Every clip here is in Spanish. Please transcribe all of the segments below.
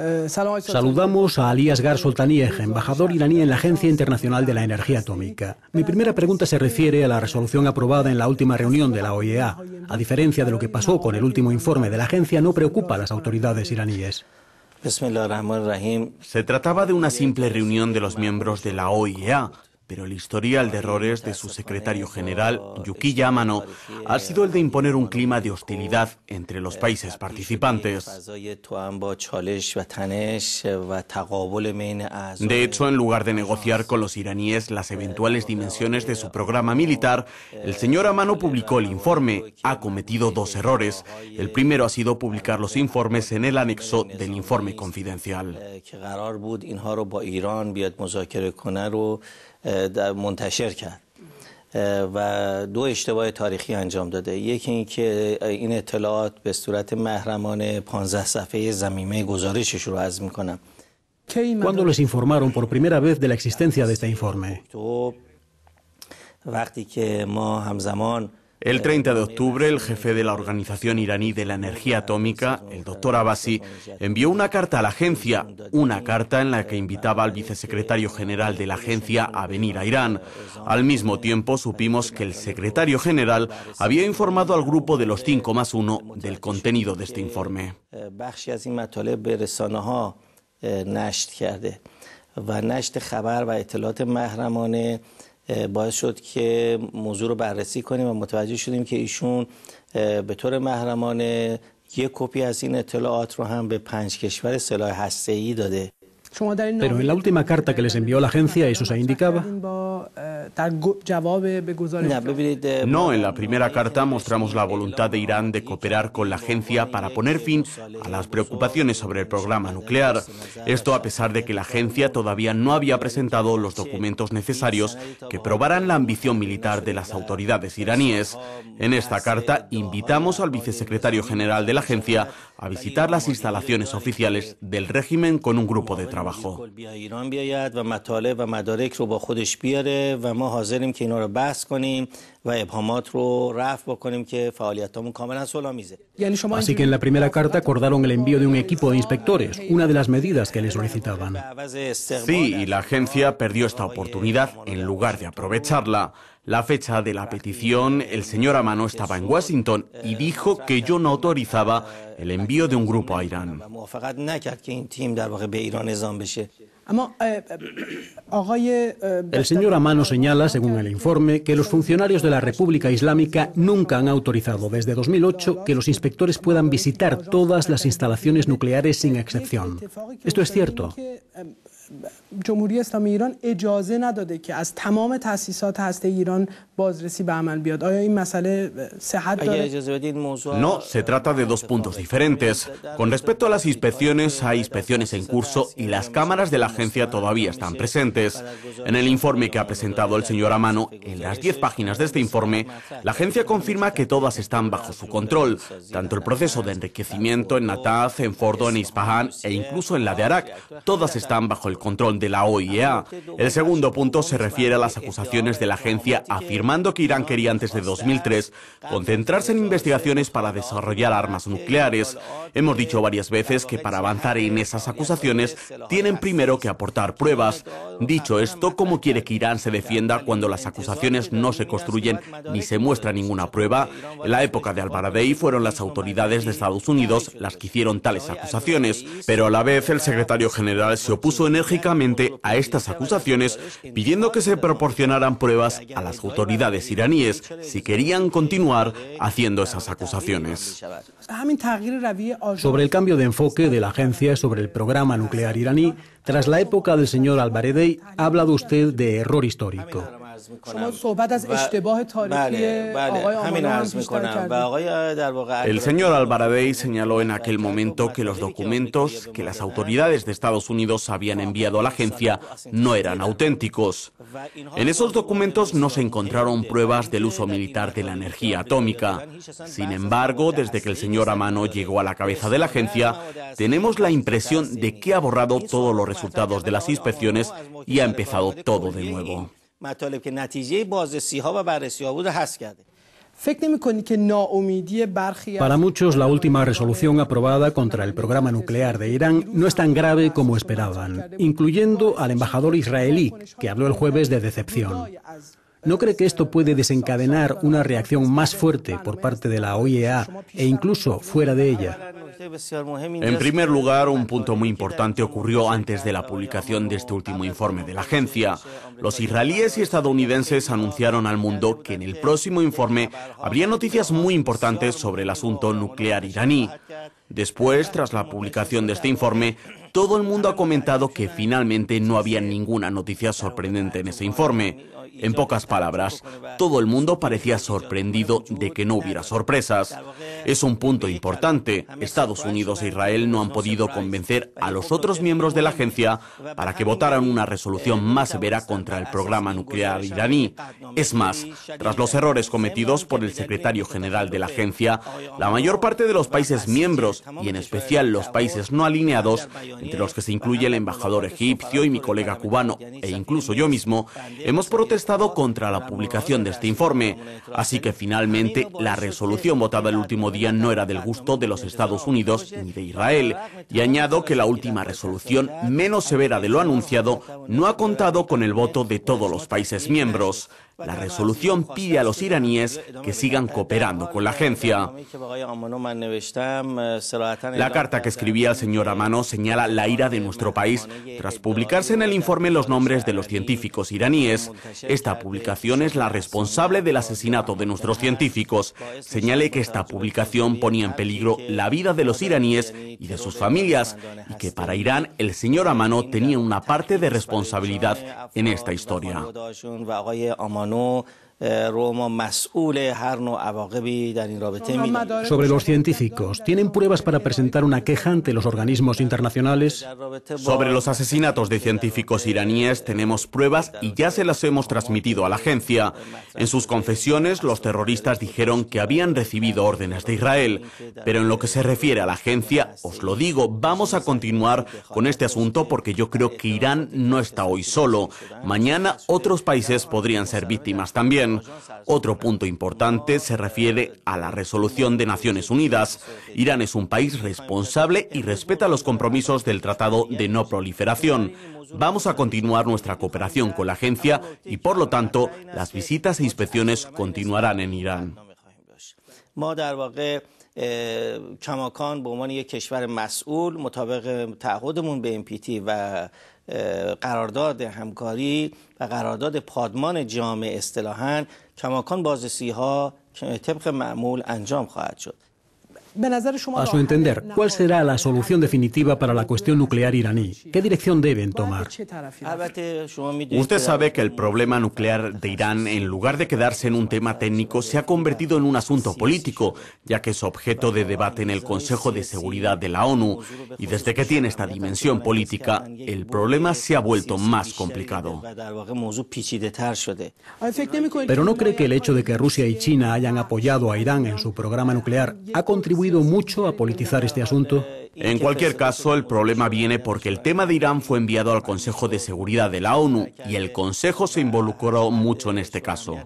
Eh, Saludamos a Ali Gar Soltanieh, embajador iraní en la Agencia Internacional de la Energía Atómica. Mi primera pregunta se refiere a la resolución aprobada en la última reunión de la OIEA. A diferencia de lo que pasó con el último informe de la agencia, no preocupa a las autoridades iraníes. Se trataba de una simple reunión de los miembros de la OIEA pero el historial de errores de su secretario general, Yukiya Amano, ha sido el de imponer un clima de hostilidad entre los países participantes. De hecho, en lugar de negociar con los iraníes las eventuales dimensiones de su programa militar, el señor Amano publicó el informe. Ha cometido dos errores. El primero ha sido publicar los informes en el anexo del informe confidencial. Eh, در منتشر کرد و دو اشتباه تاریخی انجام داده یکی اینکه این اطلاعات به صورت محرمانه 15 صفحه زمیمه گزارشش رو عرض میکنم Cuando les informaron por primera vez de la existencia de este informe? خب، وقتی که ما همزمان El 30 de octubre, el jefe de la Organización Iraní de la Energía Atómica, el doctor Abbasi, envió una carta a la agencia, una carta en la que invitaba al vicesecretario general de la agencia a venir a Irán. Al mismo tiempo, supimos que el secretario general había informado al grupo de los 5 más 1 del contenido de este informe. باعث شد که موضوع رو بررسی کنیم و متوجه شدیم که ایشون به طور محرمانه یک کپی از این اطلاعات رو هم به پنج کشور سلاح هسته‌ای داده Pero en la última carta que les envió la agencia eso No, en la primera carta mostramos la voluntad de Irán de cooperar con la agencia para poner fin a las preocupaciones sobre el programa nuclear. Esto a pesar de que la agencia todavía no había presentado los documentos necesarios que probaran la ambición militar de las autoridades iraníes. En esta carta invitamos al vicesecretario general de la agencia a visitar las instalaciones oficiales del régimen con un grupo de trabajo. Así que en la primera carta acordaron el envío de un equipo de inspectores, una de las medidas que le solicitaban. Sí, y la agencia perdió esta oportunidad en lugar de aprovecharla. La fecha de la petición, el señor Amano estaba en Washington y dijo que yo no autorizaba el envío de un grupo a Irán. Eh, eh, eh, el señor Amano señala, según el informe, que los funcionarios de la República Islámica nunca han autorizado desde 2008 que los inspectores puedan visitar todas las instalaciones nucleares sin excepción. Esto es cierto. No, se trata de dos puntos diferentes. Con respecto a las inspecciones, hay inspecciones en curso y las cámaras de la agencia todavía están presentes. En el informe que ha presentado el señor Amano, en las 10 páginas de este informe, la agencia confirma que todas están bajo su control, tanto el proceso de enriquecimiento en Nataz, en Fordo, en Ispahan e incluso en la de Arak, todas están bajo el control de la OIEA. El segundo punto se refiere a las acusaciones de la agencia afirmando que Irán quería antes de 2003 concentrarse en investigaciones para desarrollar armas nucleares. Hemos dicho varias veces que para avanzar en esas acusaciones tienen primero que aportar pruebas. Dicho esto, ¿cómo quiere que Irán se defienda cuando las acusaciones no se construyen ni se muestra ninguna prueba? En la época de Al-Baradei fueron las autoridades de Estados Unidos las que hicieron tales acusaciones, pero a la vez el secretario general se opuso enérgicamente a estas acusaciones, pidiendo que se proporcionaran pruebas a las autoridades iraníes si querían continuar haciendo esas acusaciones. Sobre el cambio de enfoque de la agencia sobre el programa nuclear iraní, tras la época del señor Albaredey, habla hablado usted de error histórico. El señor Alvaradei señaló en aquel momento que los documentos que las autoridades de Estados Unidos habían enviado a la agencia no eran auténticos. En esos documentos no se encontraron pruebas del uso militar de la energía atómica. Sin embargo, desde que el señor Amano llegó a la cabeza de la agencia, tenemos la impresión de que ha borrado todos los resultados de las inspecciones y ha empezado todo de nuevo. Para muchos, la última resolución aprobada contra el programa nuclear de Irán no es tan grave como esperaban, incluyendo al embajador israelí, que habló el jueves de decepción. ¿No cree que esto puede desencadenar una reacción más fuerte por parte de la OIEA e incluso fuera de ella? En primer lugar, un punto muy importante ocurrió antes de la publicación de este último informe de la agencia. Los israelíes y estadounidenses anunciaron al mundo que en el próximo informe habría noticias muy importantes sobre el asunto nuclear iraní. Después, tras la publicación de este informe, todo el mundo ha comentado que finalmente no había ninguna noticia sorprendente en ese informe. En pocas palabras, todo el mundo parecía sorprendido de que no hubiera sorpresas. Es un punto importante. Estados Unidos e Israel no han podido convencer a los otros miembros de la agencia para que votaran una resolución más severa contra el programa nuclear iraní. Es más, tras los errores cometidos por el secretario general de la agencia, la mayor parte de los países miembros, y en especial los países no alineados, entre los que se incluye el embajador egipcio y mi colega cubano, e incluso yo mismo, hemos protestado contra la publicación de este informe, así que finalmente la resolución votada el último día no era del gusto de los Estados Unidos ni de Israel. Y añado que la última resolución, menos severa de lo anunciado, no ha contado con el voto de todos los países miembros. La resolución pide a los iraníes que sigan cooperando con la agencia. La carta que escribía el señor Amano señala la ira de nuestro país tras publicarse en el informe los nombres de los científicos iraníes. Esta publicación es la responsable del asesinato de nuestros científicos. Señale que esta publicación ponía en peligro la vida de los iraníes y de sus familias y que para Irán el señor Amano tenía una parte de responsabilidad en esta historia. の Eh, Sobre los científicos, ¿tienen pruebas para presentar una queja ante los organismos internacionales? Sobre los asesinatos de científicos iraníes tenemos pruebas y ya se las hemos transmitido a la agencia. En sus confesiones, los terroristas dijeron que habían recibido órdenes de Israel, pero en lo que se refiere a la agencia, os lo digo, vamos a continuar con este asunto porque yo creo que Irán no está hoy solo. Mañana otros países podrían ser víctimas también. Otro punto importante se refiere a la resolución de Naciones Unidas. Irán es un país responsable y respeta los compromisos del Tratado de No Proliferación. Vamos a continuar nuestra cooperación con la agencia y, por lo tanto, las visitas e inspecciones continuarán en Irán. کماکان به عنوان یک کشور مسئول مطابق تعهدمون به امپیتی و قرارداد همکاری و قرارداد پادمان جامع اصطلاحا کماکان بازرسی ها طبق معمول انجام خواهد شد A su entender, ¿cuál será la solución definitiva para la cuestión nuclear iraní? ¿Qué dirección deben tomar? Usted sabe que el problema nuclear de Irán, en lugar de quedarse en un tema técnico, se ha convertido en un asunto político, ya que es objeto de debate en el Consejo de Seguridad de la ONU. Y desde que tiene esta dimensión política, el problema se ha vuelto más complicado. Pero no cree que el hecho de que Rusia y China hayan apoyado a Irán en su programa nuclear ha contribuido mucho a politizar este asunto en cualquier caso, el problema viene porque el tema de Irán fue enviado al Consejo de Seguridad de la ONU y el Consejo se involucró mucho en este caso.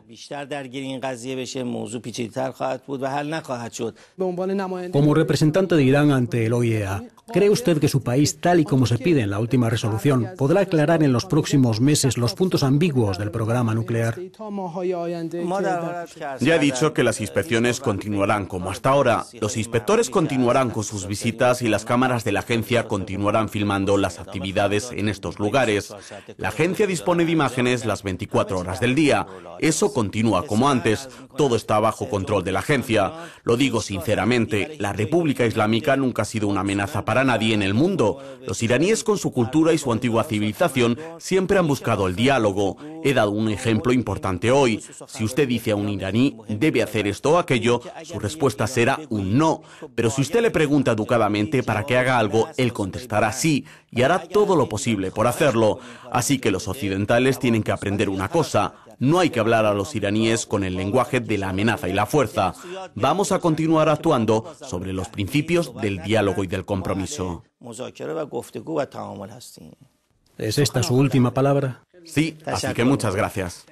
Como representante de Irán ante el OIEA, ¿cree usted que su país, tal y como se pide en la última resolución, podrá aclarar en los próximos meses los puntos ambiguos del programa nuclear? Ya he dicho que las inspecciones continuarán como hasta ahora. Los inspectores continuarán con sus visitas y las cámaras de la agencia continuarán filmando las actividades en estos lugares. La agencia dispone de imágenes las 24 horas del día. Eso continúa como antes. Todo está bajo control de la agencia. Lo digo sinceramente, la República Islámica nunca ha sido una amenaza para nadie en el mundo. Los iraníes con su cultura y su antigua civilización siempre han buscado el diálogo. He dado un ejemplo importante hoy. Si usted dice a un iraní, debe hacer esto o aquello, su respuesta será un no. Pero si usted le pregunta educadamente, para que haga algo, él contestará sí y hará todo lo posible por hacerlo. Así que los occidentales tienen que aprender una cosa. No hay que hablar a los iraníes con el lenguaje de la amenaza y la fuerza. Vamos a continuar actuando sobre los principios del diálogo y del compromiso. ¿Es esta su última palabra? Sí, así que muchas gracias.